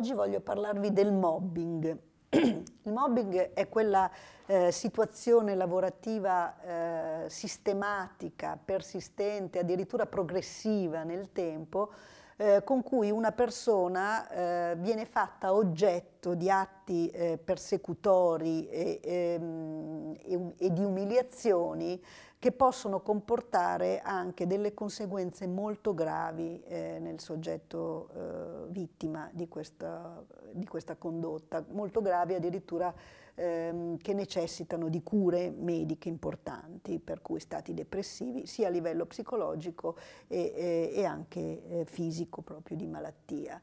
oggi voglio parlarvi del mobbing. Il mobbing è quella eh, situazione lavorativa eh, sistematica, persistente, addirittura progressiva nel tempo, eh, con cui una persona eh, viene fatta oggetto di atti eh, persecutori e, ehm, e, um, e di umiliazioni che possono comportare anche delle conseguenze molto gravi eh, nel soggetto eh, vittima di questa, di questa, condotta, molto gravi addirittura ehm, che necessitano di cure mediche importanti, per cui stati depressivi, sia a livello psicologico e, e, e anche eh, fisico proprio di malattia.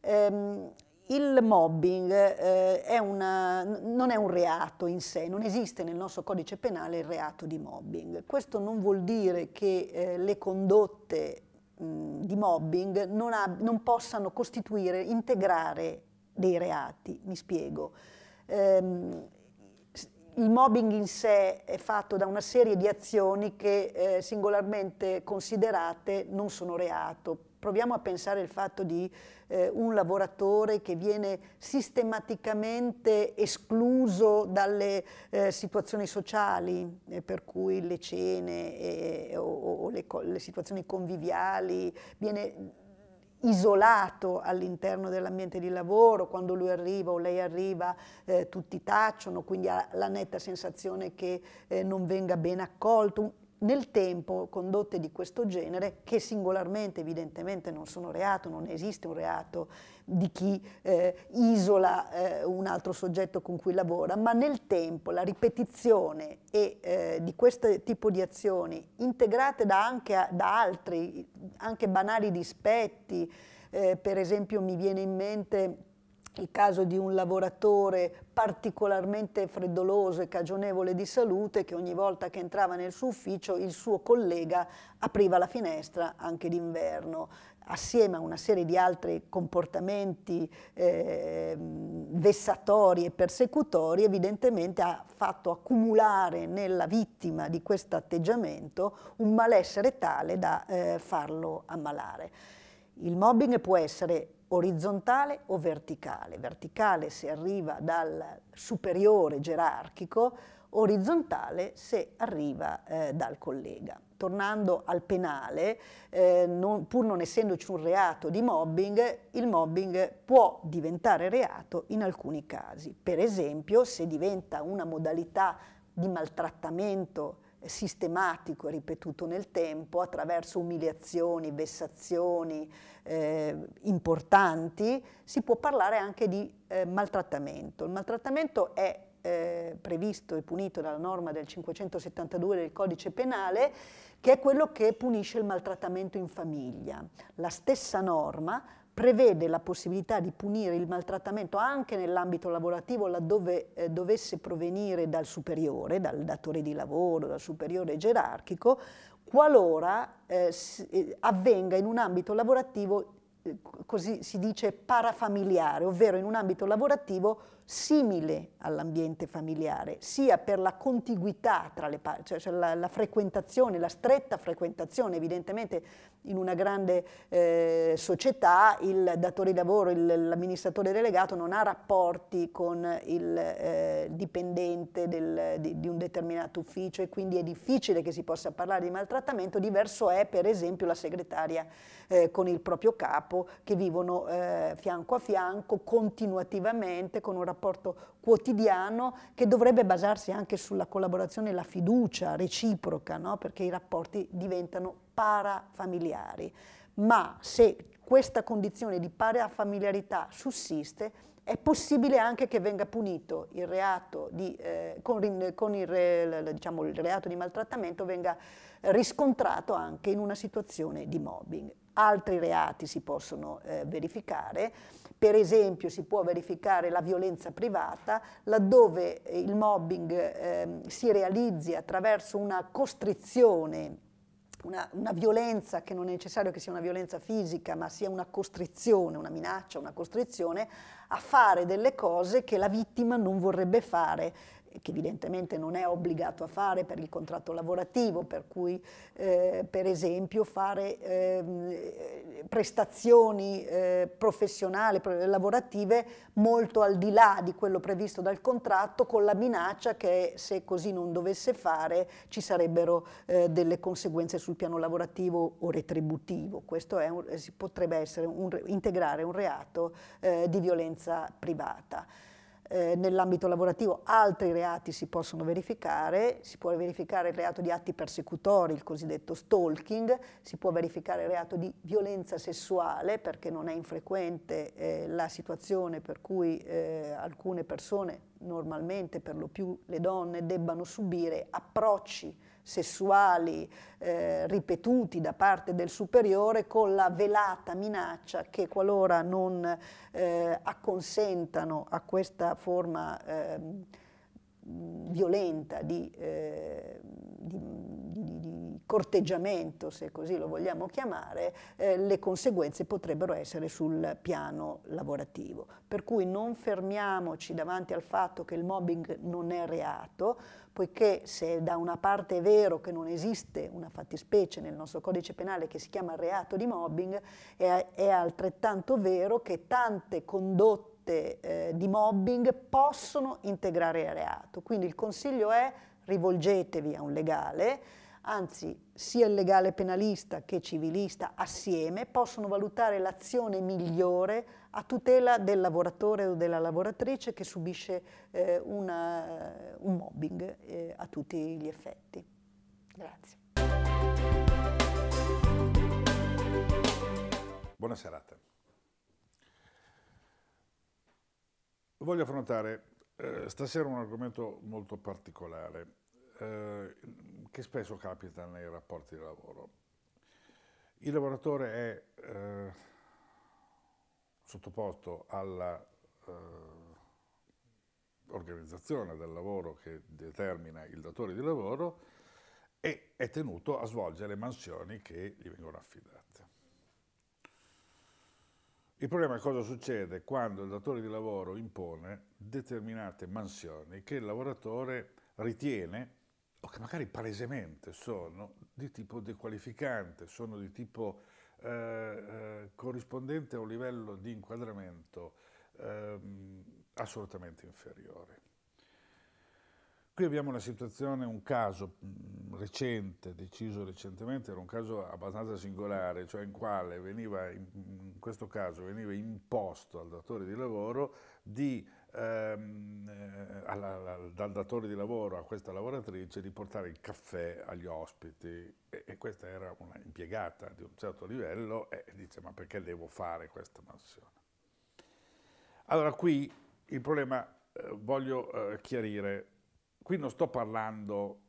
Ehm, il mobbing eh, è una, non è un reato in sé, non esiste nel nostro codice penale il reato di mobbing. Questo non vuol dire che eh, le condotte mh, di mobbing non, ha, non possano costituire, integrare dei reati. Mi spiego. Ehm, il mobbing in sé è fatto da una serie di azioni che eh, singolarmente considerate non sono reato. Proviamo a pensare al fatto di eh, un lavoratore che viene sistematicamente escluso dalle eh, situazioni sociali, eh, per cui le cene eh, o, o le, le situazioni conviviali, viene isolato all'interno dell'ambiente di lavoro, quando lui arriva o lei arriva eh, tutti tacciono, quindi ha la netta sensazione che eh, non venga ben accolto, nel tempo condotte di questo genere, che singolarmente evidentemente non sono reato, non esiste un reato di chi eh, isola eh, un altro soggetto con cui lavora, ma nel tempo la ripetizione e, eh, di questo tipo di azioni, integrate da anche da altri, anche banali dispetti, eh, per esempio mi viene in mente il caso di un lavoratore particolarmente freddoloso e cagionevole di salute che ogni volta che entrava nel suo ufficio il suo collega apriva la finestra anche d'inverno assieme a una serie di altri comportamenti eh, vessatori e persecutori, evidentemente ha fatto accumulare nella vittima di questo atteggiamento un malessere tale da eh, farlo ammalare. Il mobbing può essere orizzontale o verticale. Verticale se arriva dal superiore gerarchico, orizzontale se arriva eh, dal collega. Tornando al penale, eh, non, pur non essendoci un reato di mobbing, il mobbing può diventare reato in alcuni casi. Per esempio, se diventa una modalità di maltrattamento sistematico e ripetuto nel tempo attraverso umiliazioni, vessazioni eh, importanti, si può parlare anche di eh, maltrattamento. Il maltrattamento è eh, previsto e punito dalla norma del 572 del codice penale che è quello che punisce il maltrattamento in famiglia. La stessa norma prevede la possibilità di punire il maltrattamento anche nell'ambito lavorativo laddove eh, dovesse provenire dal superiore, dal datore di lavoro, dal superiore gerarchico, qualora eh, eh avvenga in un ambito lavorativo, eh, così si dice, parafamiliare, ovvero in un ambito lavorativo simile all'ambiente familiare, sia per la contiguità tra le parti, cioè, cioè la, la, frequentazione, la stretta frequentazione, evidentemente in una grande eh, società il datore di lavoro, l'amministratore delegato non ha rapporti con il eh, dipendente del, di, di un determinato ufficio e quindi è difficile che si possa parlare di maltrattamento, diverso è per esempio la segretaria eh, con il proprio capo che vivono eh, fianco a fianco continuativamente con un rapporto rapporto quotidiano che dovrebbe basarsi anche sulla collaborazione e la fiducia reciproca, no? perché i rapporti diventano parafamiliari. Ma se questa condizione di parafamiliarità sussiste, è possibile anche che venga punito il reato di, eh, con, con il, diciamo, il reato di maltrattamento, venga riscontrato anche in una situazione di mobbing. Altri reati si possono eh, verificare, per esempio si può verificare la violenza privata laddove eh, il mobbing eh, si realizzi attraverso una costrizione una, una, violenza che non è necessario che sia una violenza fisica, ma sia una costrizione, una minaccia, una costrizione, a fare delle cose che la vittima non vorrebbe fare che evidentemente non è obbligato a fare per il contratto lavorativo, per cui eh, per esempio fare eh, prestazioni eh, professionali, lavorative molto al di là di quello previsto dal contratto con la minaccia che se così non dovesse fare ci sarebbero eh, delle conseguenze sul piano lavorativo o retributivo. Questo un, potrebbe essere un, integrare un reato eh, di violenza privata eh, nell'ambito lavorativo altri reati si possono verificare, si può verificare il reato di atti persecutori, il cosiddetto stalking, si può verificare il reato di violenza sessuale perché non è infrequente eh, la situazione per cui eh, alcune persone, normalmente per lo più le donne, debbano subire approcci sessuali eh, ripetuti da parte del superiore con la velata minaccia che qualora non eh, acconsentano a questa forma ehm, eh, violenta di, di, di, di corteggiamento, se così lo vogliamo chiamare, eh, le conseguenze potrebbero essere sul piano lavorativo. Per cui non fermiamoci davanti al fatto che il mobbing non è reato, poiché se da una parte è vero che non esiste una fattispecie nel nostro codice penale che si chiama reato di mobbing, è, è altrettanto vero che tante condotte eh, di mobbing possono integrare il reato. Quindi il consiglio è rivolgetevi a un legale, Anzi, sia il legale penalista che civilista assieme possono valutare l'azione migliore a tutela del lavoratore o della lavoratrice che subisce eh, una, un mobbing eh, a tutti gli effetti. Grazie. Buona serata. Voglio affrontare eh, stasera un argomento molto particolare. Eh, che spesso capita nei rapporti di lavoro. Il lavoratore è eh, sottoposto all'organizzazione eh, del lavoro che determina il datore di lavoro e è tenuto a svolgere le mansioni che gli vengono affidate. Il problema è cosa succede quando il datore di lavoro impone determinate mansioni che il lavoratore ritiene o che magari palesemente sono di tipo dequalificante, sono di tipo eh, eh, corrispondente a un livello di inquadramento ehm, assolutamente inferiore. Qui abbiamo una situazione, un caso mm, recente, deciso recentemente, era un caso abbastanza singolare, cioè in quale veniva, in questo caso veniva imposto al datore di lavoro di ehm, eh, alla, alla, dal datore di lavoro a questa lavoratrice di portare il caffè agli ospiti e, e questa era una impiegata di un certo livello e dice ma perché devo fare questa mansione? Allora qui il problema eh, voglio eh, chiarire, qui non sto parlando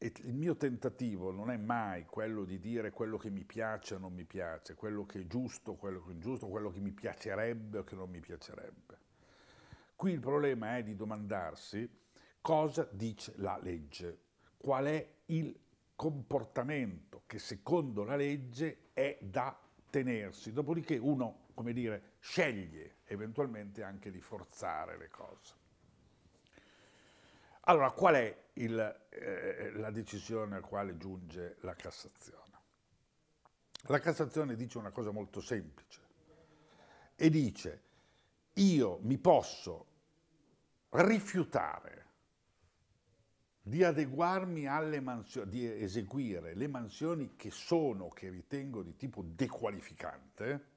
il mio tentativo non è mai quello di dire quello che mi piace o non mi piace, quello che è giusto, quello che è ingiusto, quello che mi piacerebbe o che non mi piacerebbe. Qui il problema è di domandarsi cosa dice la legge, qual è il comportamento che secondo la legge è da tenersi, dopodiché uno, come dire, sceglie eventualmente anche di forzare le cose. Allora, qual è il, eh, la decisione a quale giunge la Cassazione? La Cassazione dice una cosa molto semplice e dice io mi posso rifiutare di adeguarmi alle mansioni, di eseguire le mansioni che sono, che ritengo di tipo dequalificante,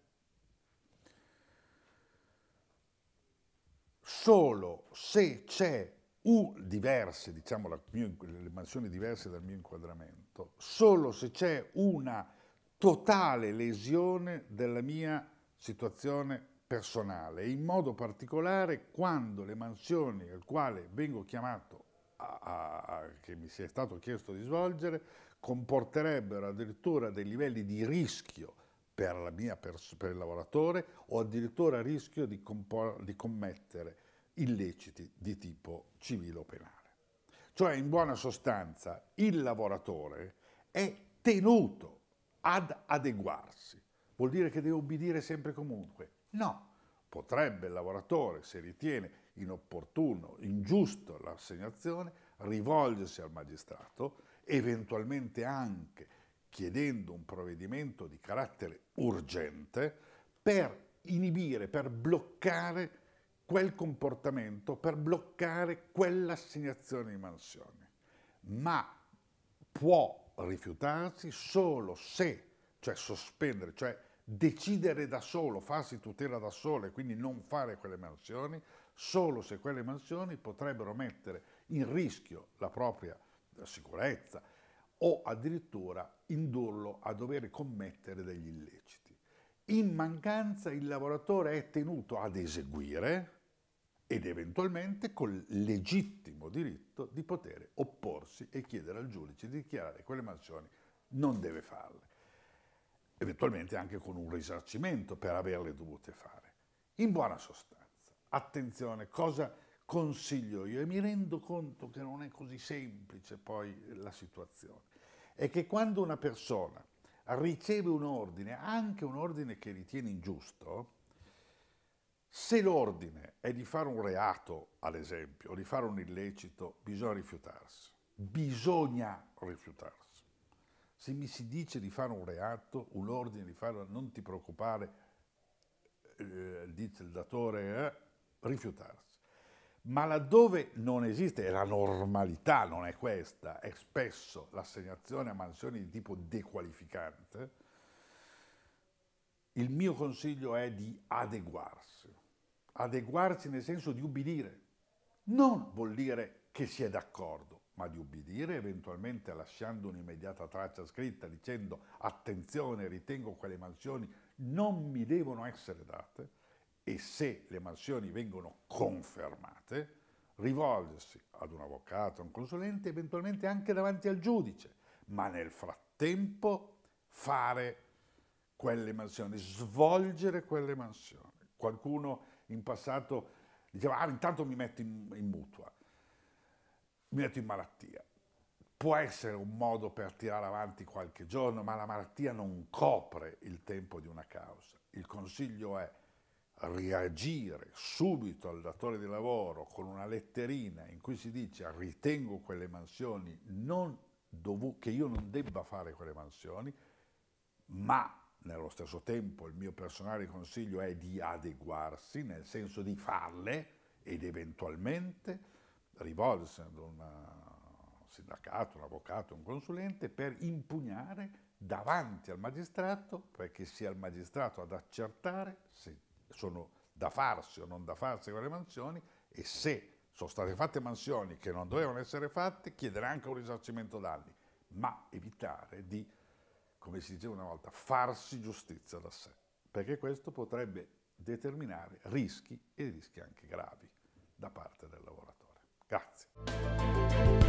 solo se c'è un diverse, diciamo la, mio, le mansioni diverse dal mio inquadramento, solo se c'è una totale lesione della mia situazione personale, in modo particolare quando le mansioni al quale vengo chiamato a, a, a, che mi sia stato chiesto di svolgere comporterebbero addirittura dei livelli di rischio per, pers- per il lavoratore o addirittura rischio di, compor- di commettere illeciti di tipo civile o penale. Cioè, in buona sostanza, il lavoratore è tenuto ad adeguarsi. Vuol dire che deve obbedire sempre e comunque No, potrebbe il lavoratore, se ritiene inopportuno, ingiusto l'assegnazione, rivolgersi al magistrato, eventualmente anche chiedendo un provvedimento di carattere urgente per inibire, per bloccare quel comportamento, per bloccare quell'assegnazione di mansioni. Ma può rifiutarsi solo se, cioè sospendere, cioè decidere da solo, farsi tutela da solo e quindi non fare quelle mansioni, solo se quelle mansioni potrebbero mettere in rischio la propria sicurezza o addirittura indurlo a dover commettere degli illeciti. In mancanza il lavoratore è tenuto ad eseguire ed eventualmente col legittimo diritto di poter opporsi e chiedere al giudice di dichiarare quelle mansioni non deve farle eventualmente anche con un risarcimento per averle dovute fare. In buona sostanza, attenzione, cosa consiglio io? E mi rendo conto che non è così semplice poi la situazione. È che quando una persona riceve un ordine, anche un ordine che ritiene ingiusto, se l'ordine è di fare un reato, ad esempio, o di fare un illecito, bisogna rifiutarsi. Bisogna rifiutarsi. Se mi si dice di fare un reato, un ordine di farlo, non ti preoccupare, eh, dice il datore, eh, rifiutarsi. Ma laddove non esiste, e la normalità non è questa, è spesso l'assegnazione a mansioni di tipo dequalificante, il mio consiglio è di adeguarsi. Adeguarsi nel senso di ubbidire, non vuol dire che si è d'accordo ma di ubbidire eventualmente lasciando un'immediata traccia scritta dicendo attenzione, ritengo quelle mansioni non mi devono essere date e se le mansioni vengono confermate rivolgersi ad un avvocato, a un consulente, eventualmente anche davanti al giudice, ma nel frattempo fare quelle mansioni, svolgere quelle mansioni. Qualcuno in passato diceva, ah, intanto mi metto in, in mutua mi metto in malattia. Può essere un modo per tirare avanti qualche giorno, ma la malattia non copre il tempo di una causa. Il consiglio è reagire subito al datore di lavoro con una letterina in cui si dice ritengo quelle mansioni che io non debba fare quelle mansioni, ma nello stesso tempo il mio personale consiglio è di adeguarsi, nel senso di farle ed eventualmente rivolse ad un eh, sindacato, un avvocato, un consulente per impugnare davanti al magistrato, perché sia il magistrato ad accertare se sono da farsi o non da farsi quelle mansioni e se sono state fatte mansioni che non dovevano essere fatte, chiederà anche un risarcimento danni, ma evitare di, come si diceva una volta, farsi giustizia da sé, perché questo potrebbe determinare rischi e rischi anche gravi da parte del lavoratore. Grazie.